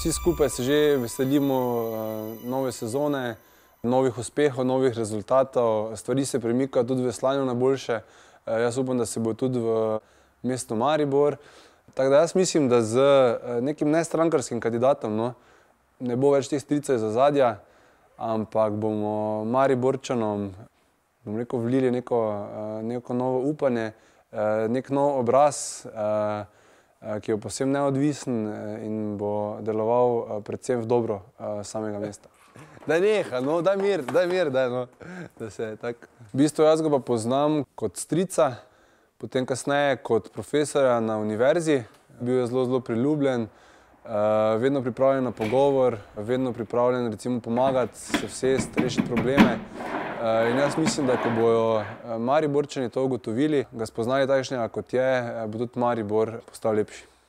vsi skupaj se že veselimo eh, nove sezone, novih uspehov, novih rezultatov. Stvari se premikajo tudi v slanju na boljše. Eh, jaz upam, da se bo tudi v mestu Maribor. Tako da jaz mislim, da z eh, nekim nestrankarskim kandidatom no, ne bo več teh stricev za zadja, ampak bomo Mariborčanom bom rekel, vlili neko, neko novo upanje, nek nov obraz. Uh, Eh, ki je posebej neodvisen eh, in bo deloval eh, predvsem v dobro samega mesta. Da je neha, no, da je mir, da je mir, daj, no, da se je tako. V bistvu jaz ga pa poznam kot strica, potem kasneje kot profesora na univerzi. Bil je zelo, zelo priljubljen, vedno pripravljen na pogovor, vedno pripravljen recimo pomagati se vse, rešiti probleme. Eh, in jaz mislim, da ko bojo eh, Mariborčani to ugotovili, ga spoznali takšnega, kot je, eh, bo tudi Maribor postal lepši.